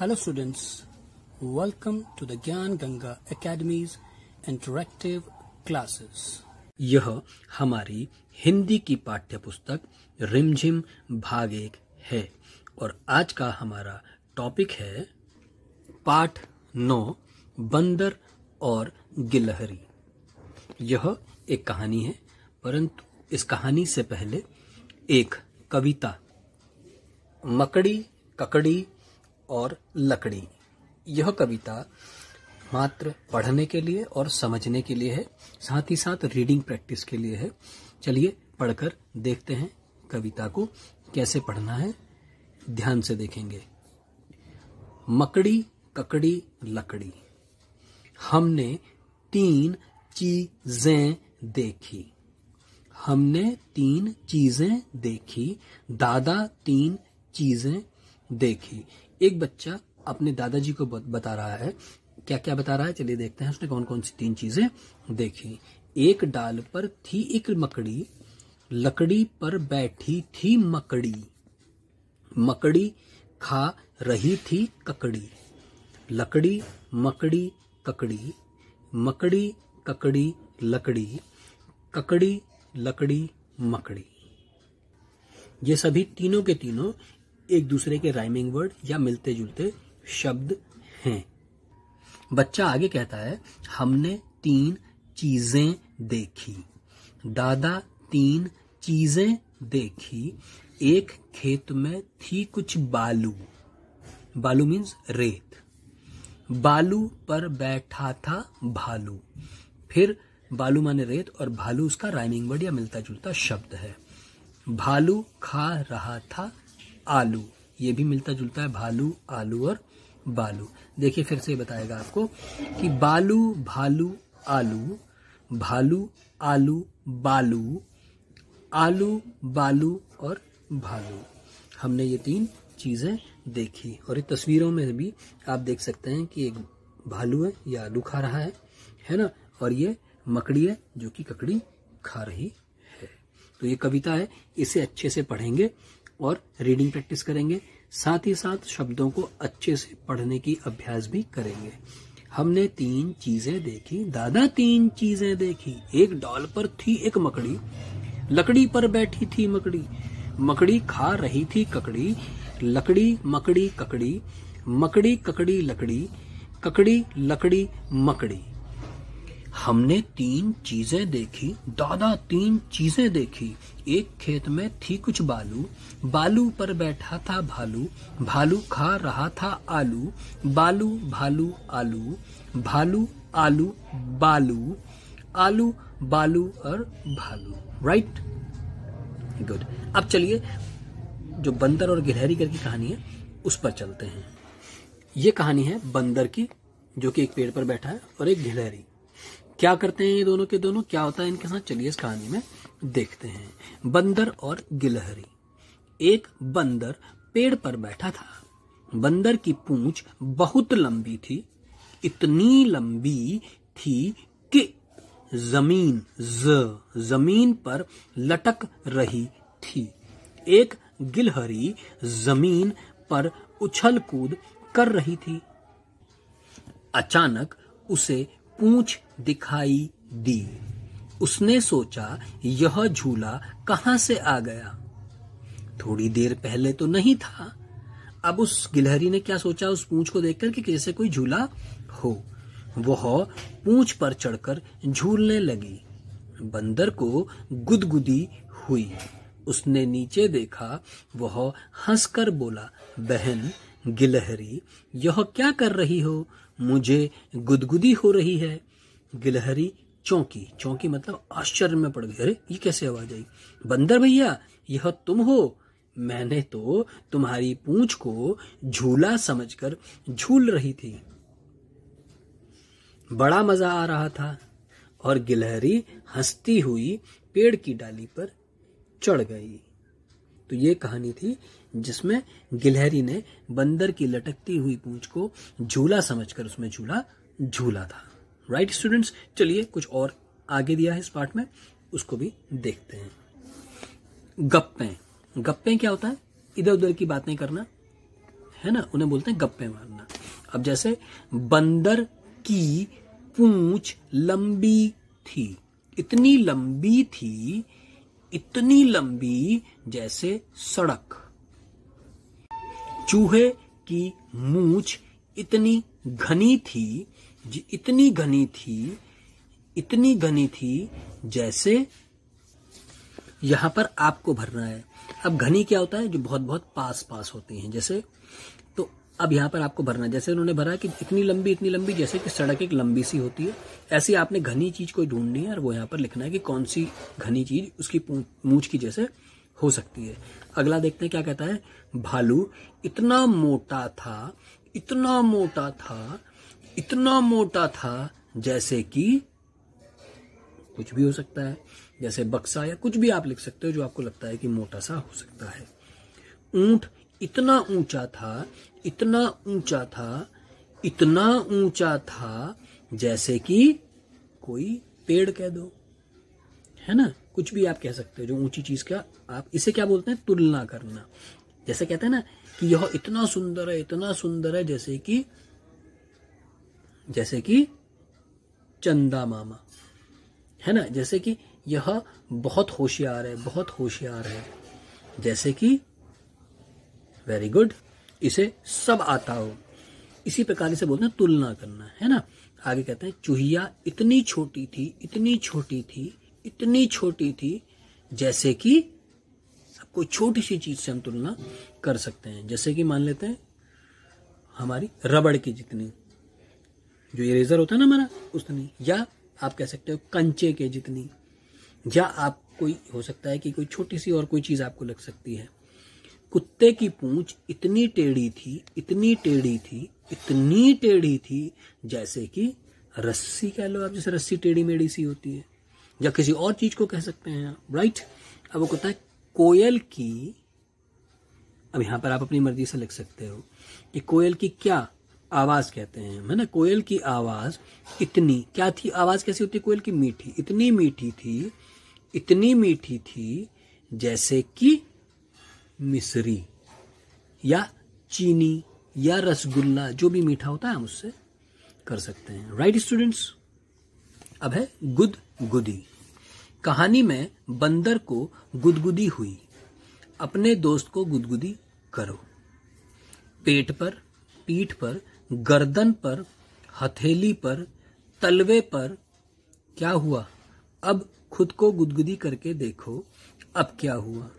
hello students welcome to the Gyan Ganga academies interactive classes यह हमारी हिंदी की पाठ्य पुस्तक रिमझिम भाग एक है और आज का हमारा टॉपिक है पाठ नौ बंदर और गिलहरी यह एक कहानी है परंतु इस कहानी से पहले एक कविता मकड़ी ककड़ी और लकड़ी यह कविता मात्र पढ़ने के लिए और समझने के लिए है साथ ही साथ रीडिंग प्रैक्टिस के लिए है चलिए पढ़कर देखते हैं कविता को कैसे पढ़ना है ध्यान से देखेंगे मकड़ी ककड़ी लकड़ी हमने तीन चीजें देखी हमने तीन चीजें देखी दादा तीन चीजें देखी एक बच्चा अपने दादाजी को बता रहा है क्या क्या बता रहा है चलिए देखते हैं उसने कौन कौन सी तीन चीजें देखी एक डाल पर थी एक मकड़ी लकड़ी पर बैठी थी मकड़ी मकड़ी खा रही थी ककड़ी लकड़ी मकड़ी ककड़ी मकड़ी ककड़ी लकड़ी ककड़ी लकड़ी मकड़ी ये सभी तीनों के तीनों एक दूसरे के राइमिंग वर्ड या मिलते जुलते शब्द हैं बच्चा आगे कहता है हमने तीन चीजें देखी दादा तीन चीजें देखी एक खेत में थी कुछ बालू बालू मीन्स रेत बालू पर बैठा था भालू फिर बालू माने रेत और भालू उसका राइमिंग वर्ड या मिलता जुलता शब्द है भालू खा रहा था आलू ये भी मिलता जुलता है भालू आलू और बालू देखिए फिर से बताएगा आपको कि बालू भालू आलू भालू आलू बालू आलू बालू और भालू हमने ये तीन चीज़ें देखी और ये तस्वीरों में भी आप देख सकते हैं कि एक भालू है या आलू खा रहा है है ना और ये मकड़ी है जो कि ककड़ी खा रही है तो ये कविता है इसे अच्छे से पढ़ेंगे और रीडिंग प्रैक्टिस करेंगे साथ ही साथ शब्दों को अच्छे से पढ़ने की अभ्यास भी करेंगे हमने तीन चीजें देखी दादा तीन चीजें देखी एक डॉल पर थी एक मकड़ी लकड़ी पर बैठी थी मकड़ी मकड़ी खा रही थी ककड़ी लकड़ी मकड़ी ककड़ी मकड़ी ककड़ी लकड़ी ककड़ी लकड़ी मकड़ी हमने तीन चीजें देखी दादा तीन चीजें देखी एक खेत में थी कुछ बालू बालू पर बैठा था भालू भालू खा रहा था आलू बालू भालू आलू भालू आलू बालू आलू बालू और भालू राइट गुड अब चलिए जो बंदर और गिलहरीगर की कहानी है उस पर चलते हैं ये कहानी है बंदर की जो कि एक पेड़ पर बैठा है और एक गिलहरी क्या करते हैं ये दोनों के दोनों क्या होता है इनके साथ चलिए इस कहानी में देखते हैं बंदर और गिलहरी एक बंदर पेड़ पर बैठा था बंदर की पूंछ बहुत लंबी थी इतनी लंबी थी कि जमीन ज जमीन पर लटक रही थी एक गिलहरी जमीन पर उछल कूद कर रही थी अचानक उसे पूंछ दिखाई दी उसने सोचा यह झूला कहां से आ गया थोड़ी देर पहले तो नहीं था अब उस गिलहरी ने क्या सोचा उस पूंछ को देखकर कि कैसे कोई झूला हो वह पूंछ पर चढ़कर झूलने लगी बंदर को गुदगुदी हुई उसने नीचे देखा वह हंसकर बोला बहन गिलहरी यह क्या कर रही हो मुझे गुदगुदी हो रही है गिलहरी चौंकी चौंकी मतलब आश्चर्य में पड़ गई अरे ये कैसे आवाज आई बंदर भैया यह तुम हो मैंने तो तुम्हारी पूंछ को झूला समझकर झूल रही थी बड़ा मजा आ रहा था और गिलहरी हंसती हुई पेड़ की डाली पर चढ़ गई तो ये कहानी थी जिसमें गिलहरी ने बंदर की लटकती हुई पूंछ को झूला समझकर उसमें झूला झूला था राइट स्टूडेंट्स चलिए कुछ और आगे दिया है इस पार्ट में उसको भी देखते हैं गप्पे गप्पे क्या होता है इधर उधर की बातें करना है ना उन्हें बोलते हैं गप्पे मारना अब जैसे बंदर की पूंछ लंबी थी इतनी लंबी थी इतनी लंबी जैसे सड़क चूहे की मूछ इतनी घनी थी इतनी घनी थी इतनी घनी थी जैसे यहां पर आपको भरना है अब घनी क्या होता है जो बहुत बहुत पास पास होती हैं जैसे अब यहाँ पर आपको भरना जैसे उन्होंने भरा कि इतनी लंबी इतनी लंबी जैसे कि सड़क एक लंबी सी होती है ऐसी आपने घनी चीज कोई ढूंढनी है और वो यहाँ पर लिखना है कि कौन सी घनी चीज उसकी मूछ की जैसे हो सकती है अगला देखते हैं क्या कहता है भालू इतना मोटा था इतना मोटा था इतना मोटा था जैसे कि कुछ भी हो सकता है जैसे बक्सा या कुछ भी आप लिख सकते हो जो आपको लगता है कि मोटा सा हो सकता है ऊंट इतना ऊंचा था इतना ऊंचा था इतना ऊंचा था जैसे कि कोई पेड़ कह दो है ना कुछ भी आप कह सकते हो जो ऊंची चीज का आप इसे क्या बोलते हैं तुलना करना जैसे कहते हैं ना कि यह इतना सुंदर है इतना सुंदर है जैसे कि जैसे कि चंदा मामा है ना जैसे कि यह बहुत होशियार है बहुत होशियार है जैसे कि वेरी गुड इसे सब आता हो इसी प्रकार से बोलते हैं तुलना करना है ना आगे कहते हैं चूहिया इतनी छोटी थी इतनी छोटी थी इतनी छोटी थी जैसे कि कोई छोटी सी चीज से हम तुलना कर सकते हैं जैसे कि मान लेते हैं हमारी रबड़ की जितनी जो इरेजर होता है ना हमारा उतनी या आप कह सकते हो कंचे के जितनी या आप कोई हो सकता है कि कोई छोटी सी और कोई चीज आपको लग सकती है कुत्ते की पूंछ इतनी टेढ़ी थी इतनी टेढ़ी थी इतनी टेढ़ी थी जैसे कि रस्सी कह लो आप जैसे रस्सी टेढ़ी मेढ़ी सी होती है या किसी और चीज को कह सकते हैं आप राइट अब वो कहता है कोयल की अब यहां पर आप अपनी मर्जी से लिख सकते हो कि कोयल की क्या आवाज कहते हैं है ना कोयल की आवाज इतनी क्या थी आवाज कैसी होती कोयल की मीठी इतनी मीठी थी इतनी मीठी थी जैसे कि मिसरी या चीनी या रसगुल्ला जो भी मीठा होता है हम उससे कर सकते हैं राइट स्टूडेंट्स अब है गुद गुदी कहानी में बंदर को गुदगुदी हुई अपने दोस्त को गुदगुदी करो पेट पर पीठ पर गर्दन पर हथेली पर तलवे पर क्या हुआ अब खुद को गुदगुदी करके देखो अब क्या हुआ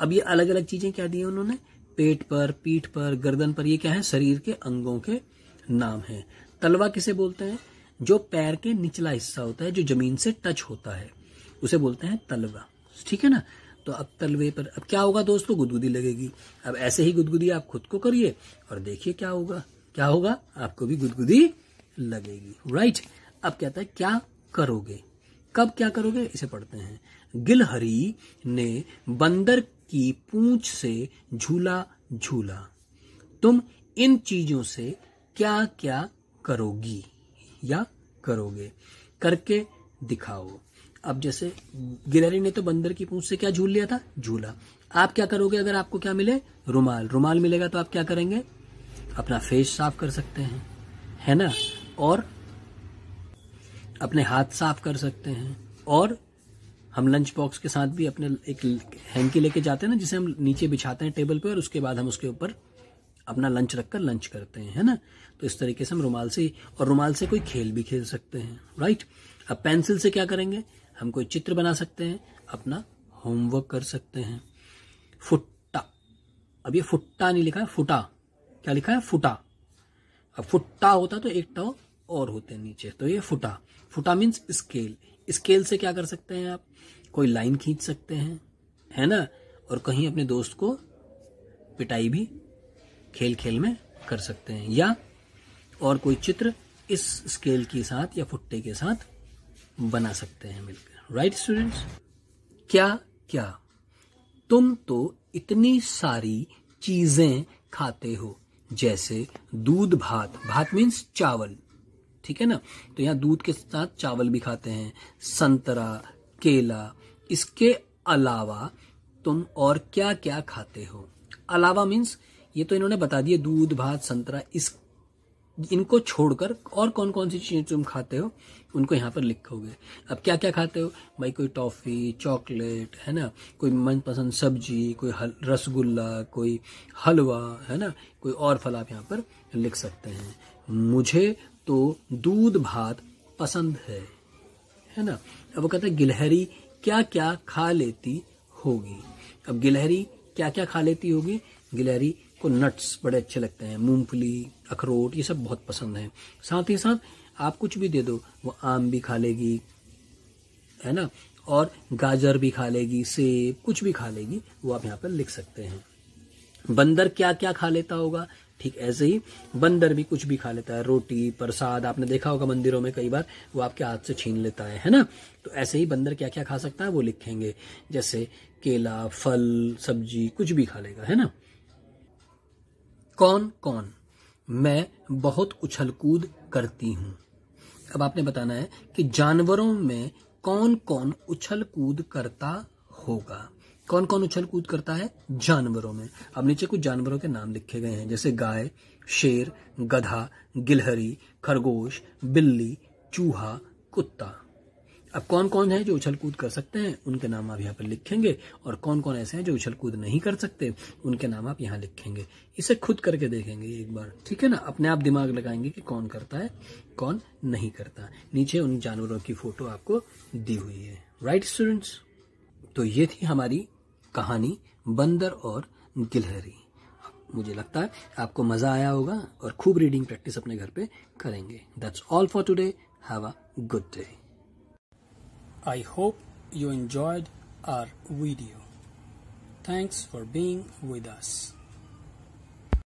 अब ये अलग अलग चीजें क्या दी उन्होंने पेट पर पीठ पर गर्दन पर ये क्या है शरीर के अंगों के नाम है तलवा किसे बोलते हैं जो पैर के निचला हिस्सा होता है जो जमीन से टच होता है उसे बोलते हैं तलवा ठीक है ना तो अब तलवे पर अब क्या होगा दोस्तों गुदगुदी लगेगी अब ऐसे ही गुदगुदी आप खुद को करिए और देखिए क्या होगा क्या होगा आपको भी गुदगुदी लगेगी राइट अब कहता है क्या करोगे कब क्या करोगे इसे पढ़ते हैं गिलहरी ने बंदर की पूंछ से झूला झूला तुम इन चीजों से क्या क्या करोगी या करोगे करके दिखाओ अब जैसे गिलहरी ने तो बंदर की पूंछ से क्या झूल लिया था झूला आप क्या करोगे अगर आपको क्या मिले रुमाल रुमाल मिलेगा तो आप क्या करेंगे अपना फेस साफ कर सकते हैं है ना और अपने हाथ साफ कर सकते हैं और हम लंच बॉक्स के साथ भी अपने एक हैंकी लेके जाते हैं ना जिसे हम नीचे बिछाते हैं टेबल पे और उसके बाद हम उसके ऊपर अपना लंच रखकर लंच करते हैं है ना तो इस तरीके से हम रुमाल से और रुमाल से कोई खेल भी खेल सकते हैं राइट अब पेंसिल से क्या करेंगे हम कोई चित्र बना सकते हैं अपना होमवर्क कर सकते हैं फुट्टा अब ये फुट्टा नहीं लिखा है फुटा क्या लिखा है फुटा अब फुट्टा होता तो एक टाओ और होते नीचे तो ये फुटा फुटा मीन्स स्केल स्केल से क्या कर सकते हैं आप कोई लाइन खींच सकते हैं है ना और कहीं अपने दोस्त को पिटाई भी खेल खेल में कर सकते हैं या और कोई चित्र इस स्केल के साथ या फुट्टे के साथ बना सकते हैं मिलकर राइट स्टूडेंट्स क्या क्या तुम तो इतनी सारी चीजें खाते हो जैसे दूध भात भात मीन्स चावल ठीक है ना तो यहाँ दूध के साथ चावल भी खाते हैं संतरा केला इसके अलावा तुम और क्या क्या खाते हो अलावा मीन्स ये तो इन्होंने बता दिया दूध भात संतरा इस इनको छोड़कर और कौन कौन सी चीज़ें तुम खाते हो उनको यहाँ पर लिखोगे अब क्या क्या खाते हो भाई कोई टॉफ़ी चॉकलेट है ना कोई मनपसंद सब्जी कोई हल रसगुल्ला कोई हलवा है ना कोई और फल आप यहाँ पर लिख सकते हैं मुझे तो दूध भात पसंद है है ना अब वो कहता है गिलहरी क्या क्या खा लेती होगी अब गिलहरी क्या क्या खा लेती होगी गिलहरी को नट्स बड़े अच्छे लगते हैं मूंगफली अखरोट ये सब बहुत पसंद है साथ ही साथ आप कुछ भी दे दो वो आम भी खा लेगी है ना और गाजर भी खा लेगी सेब कुछ भी खा लेगी वो आप यहाँ पर लिख सकते हैं बंदर क्या क्या खा लेता होगा ठीक ऐसे ही बंदर भी कुछ भी खा लेता है रोटी प्रसाद आपने देखा होगा मंदिरों में कई बार वो आपके हाथ से छीन लेता है है ना तो ऐसे ही बंदर क्या क्या खा सकता है वो लिखेंगे जैसे केला फल सब्जी कुछ भी खा लेगा है ना कौन कौन मैं बहुत उछल कूद करती हूं अब आपने बताना है कि जानवरों में कौन कौन उछल कूद करता होगा कौन कौन उछल कूद करता है जानवरों में अब नीचे कुछ जानवरों के नाम लिखे गए हैं जैसे गाय शेर गधा गिलहरी खरगोश बिल्ली चूहा कुत्ता अब कौन कौन है जो उछल कूद कर सकते हैं उनके नाम आप यहाँ पर लिखेंगे और कौन कौन ऐसे हैं जो उछल कूद नहीं कर सकते उनके नाम आप यहाँ लिखेंगे इसे खुद करके देखेंगे एक बार ठीक है ना अपने आप दिमाग लगाएंगे कि कौन करता है कौन नहीं करता नीचे उन जानवरों की फोटो आपको दी हुई है राइट स्टूडेंट्स तो ये थी हमारी कहानी बंदर और गिलहरी मुझे लगता है आपको मज़ा आया होगा और खूब रीडिंग प्रैक्टिस अपने घर पे करेंगे that's all for today have a good day I hope you enjoyed our video thanks for being with us